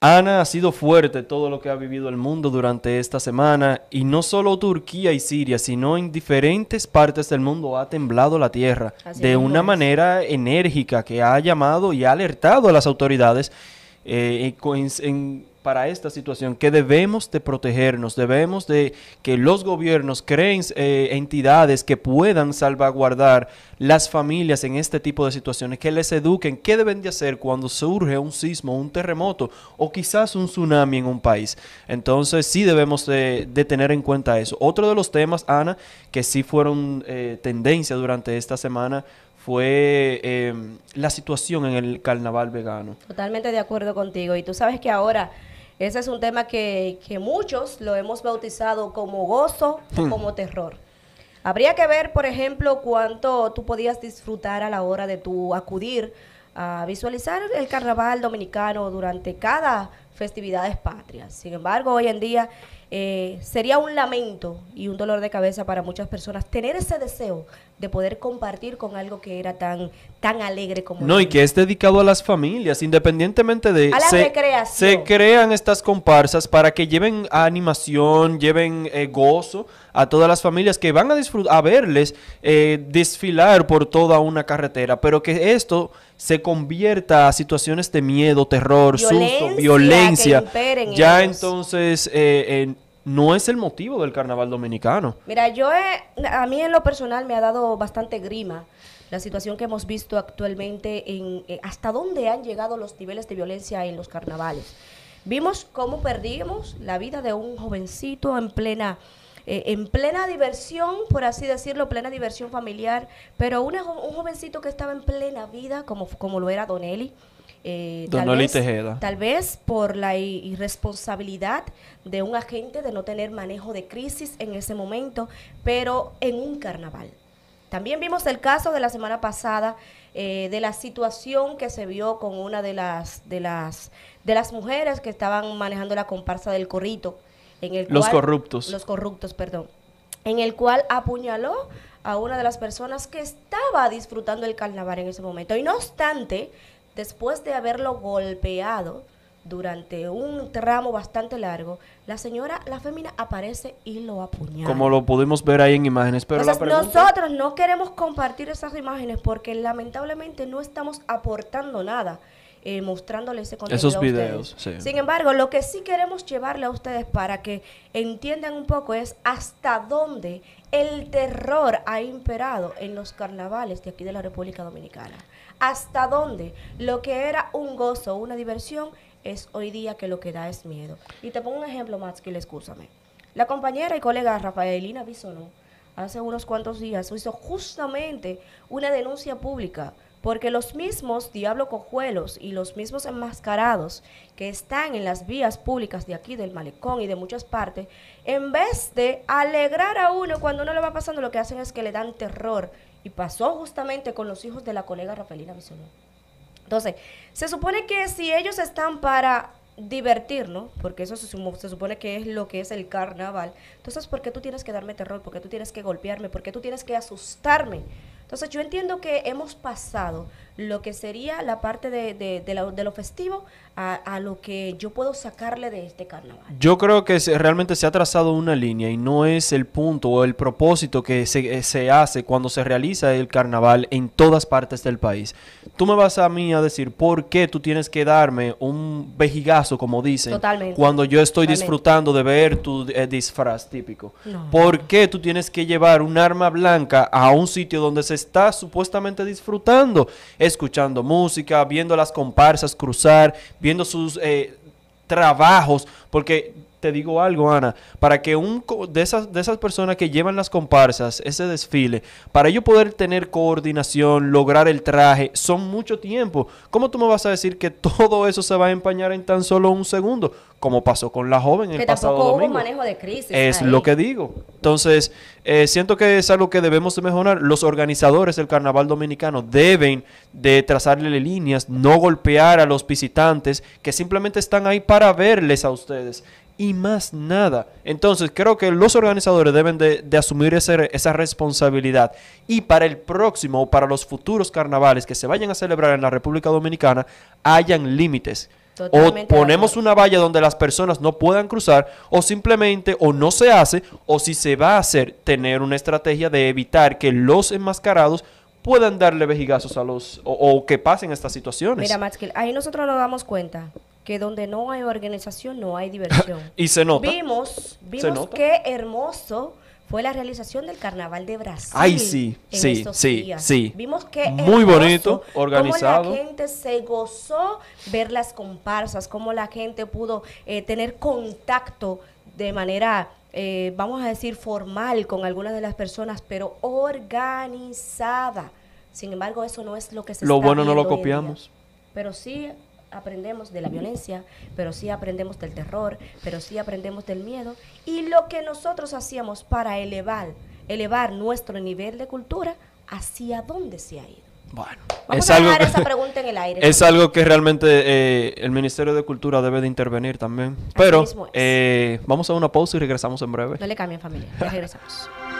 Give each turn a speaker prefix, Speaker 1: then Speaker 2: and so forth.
Speaker 1: Ana ha sido fuerte todo lo que ha vivido el mundo durante esta semana y no solo Turquía y Siria, sino en diferentes partes del mundo ha temblado la tierra de una manera enérgica que ha llamado y ha alertado a las autoridades eh, en para esta situación, que debemos de protegernos, debemos de que los gobiernos creen eh, entidades que puedan salvaguardar las familias en este tipo de situaciones, que les eduquen qué deben de hacer cuando surge un sismo, un terremoto o quizás un tsunami en un país. Entonces sí debemos de, tener en cuenta eso. Otro de los temas, Ana, que sí fueron eh, tendencia durante esta semana fue em, la situación en el carnaval vegano.
Speaker 2: Totalmente de acuerdo contigo. Y tú sabes que ahora ese es un tema que, muchos lo hemos bautizado como gozo o hmm. como terror. Habría que ver, por ejemplo, cuánto tú podías disfrutar a la hora de tu acudir a visualizar el carnaval dominicano durante cada festividades patrias. Sin embargo, hoy en día eh, sería un lamento y un dolor de cabeza para muchas personas tener ese deseo de poder compartir con algo que era tan, tan alegre como... No, y
Speaker 1: que es dedicado a las familias, independientemente de... A la se,
Speaker 2: recreación.
Speaker 1: Se crean estas comparsas para que lleven animación, lleven eh, gozo a todas las familias que van a, disfrutar, a verles eh, desfilar por toda una carretera, pero que esto se convierta a situaciones de miedo, terror, susto, violencia ya entonces eh, eh, no es el motivo del carnaval dominicano.
Speaker 2: Mira, yo a mí en lo personal me ha dado bastante grima la situación que hemos visto actualmente en eh, hasta dónde han llegado los niveles de violencia en los carnavales. Vimos cómo perdimos la vida de un jovencito en plena eh, en plena diversión, por así decirlo, plena diversión familiar, pero un jovencito que estaba en plena vida, como, como lo era Don Eli. Eh, Don Tejeda. tal vez por la irresponsabilidad de un agente de no tener manejo de crisis en ese momento, pero en un carnaval. También vimos el caso de la semana pasada eh, de la situación que se vio con una de las de las de las mujeres que estaban manejando la comparsa del corrito los corruptos. Los corruptos, perdón. En el cual apuñaló a una de las personas que estaba disfrutando el carnaval en ese momento. Y no obstante, después de haberlo golpeado durante un tramo bastante largo, la señora, la fémina, aparece y lo apuñala. Como
Speaker 1: lo pudimos ver ahí en imágenes, pero Nosotros
Speaker 2: no queremos compartir esas imágenes porque lamentablemente no estamos aportando nada eh, mostrándole ese contenido. Esos videos, Sin embargo, lo que sí queremos llevarle a ustedes para que entiendan un poco es hasta dónde el terror ha imperado en los carnavales de aquí de la República Dominicana. Hasta dónde lo que era un gozo, una diversión, es hoy día que lo que da es miedo. Y te pongo un ejemplo, más que le excúsame. La compañera y colega Rafaelina Bisonó hace unos cuantos días hizo justamente una denuncia pública porque los mismos diablo cojuelos y los mismos enmascarados que están en las vías públicas de aquí, del malecón y de muchas partes, en vez de alegrar a uno cuando uno le va pasando, lo que hacen es que le dan terror. Y pasó justamente con los hijos de la colega Rafaelina Bisonó. Entonces, se supone que si ellos están para divertir, Porque eso se, supone que es lo que es el carnaval. Entonces, ¿por qué tú tienes que darme terror? ¿Por qué tú tienes que golpearme? ¿Por qué tú tienes que asustarme? Entonces yo entiendo que hemos pasado lo que sería la parte de, la, lo festivo a, lo que yo puedo sacarle de este carnaval.
Speaker 1: Yo creo que realmente se ha trazado una línea y no es el punto o el propósito que eh, se, hace cuando se realiza el carnaval en todas partes del país. Tú me vas a mí a decir por qué tú tienes que darme un vejigazo, como dicen, cuando yo estoy disfrutando de ver tu eh, disfraz típico. ¿Por qué tú tienes que llevar un arma blanca a un sitio donde se está supuestamente disfrutando, escuchando música, viendo las comparsas cruzar, viendo sus eh, trabajos, porque te digo algo, Ana, para que un de esas, de esas personas que llevan las comparsas, ese desfile, para ellos poder tener coordinación, lograr el traje, son mucho tiempo. ¿Cómo tú me vas a decir que todo eso se va a empañar en tan solo un segundo? Como pasó con la joven el que pasado tampoco domingo. un manejo
Speaker 2: de crisis. Es lo que digo.
Speaker 1: Entonces, eh, siento que es algo que debemos mejorar. Los organizadores del carnaval dominicano deben de trazarle líneas, no golpear a los visitantes que simplemente están ahí para verles a ustedes y más nada. Entonces creo que los organizadores deben de, asumir ese, esa responsabilidad y para el próximo o para los futuros carnavales que se vayan a celebrar en la República Dominicana hayan límites. o ponemos una valla donde las personas no puedan cruzar o simplemente o no se hace o si se va a hacer tener una estrategia de evitar que los enmascarados puedan darle vejigazos a los o, que pasen estas situaciones. Mira,
Speaker 2: que ahí nosotros nos damos cuenta que donde no hay organización no hay diversión. y se nota. Vimos, vimos qué hermoso fue la realización del Carnaval de Brasil. Ay, sí, sí, sí, sí. Vimos que muy bonito, organizado. Cómo la gente se gozó ver las comparsas, cómo la gente pudo eh, tener contacto de manera eh, vamos a decir, formal con algunas de las personas, pero organizada. Sin embargo, eso no es lo que se lo Lo bueno no lo copiamos. Pero sí aprendemos de la violencia, pero sí aprendemos del terror, pero sí aprendemos del miedo y lo que nosotros hacíamos para elevar, elevar nuestro nivel de cultura, hacia dónde se ha ido.
Speaker 1: Bueno, Vamos es a dejar algo esa pregunta en el aire. Es algo que realmente eh, el Ministerio de Cultura debe de intervenir también. Pero eh, vamos a una pausa y regresamos en breve.
Speaker 2: No le cambien familia, regresamos.